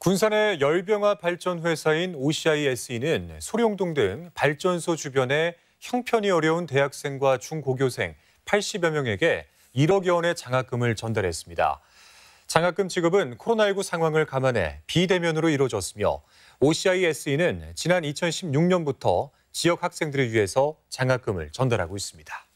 군산의 열병화 발전 회사인 OCISE는 소룡동 등 발전소 주변에 형편이 어려운 대학생과 중고교생 80여 명에게 1억여 원의 장학금을 전달했습니다. 장학금 지급은 코로나19 상황을 감안해 비대면으로 이루어졌으며 OCISE는 지난 2016년부터 지역 학생들을 위해서 장학금을 전달하고 있습니다.